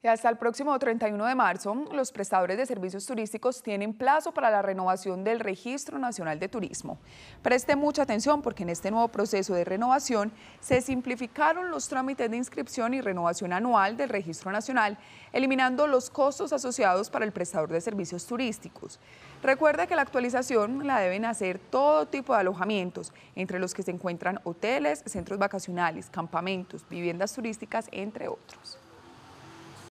Y hasta el próximo 31 de marzo, los prestadores de servicios turísticos tienen plazo para la renovación del Registro Nacional de Turismo. Preste mucha atención porque en este nuevo proceso de renovación se simplificaron los trámites de inscripción y renovación anual del Registro Nacional, eliminando los costos asociados para el prestador de servicios turísticos. Recuerda que la actualización la deben hacer todo tipo de alojamientos, entre los que se encuentran hoteles, centros vacacionales, campamentos, viviendas turísticas, entre otros.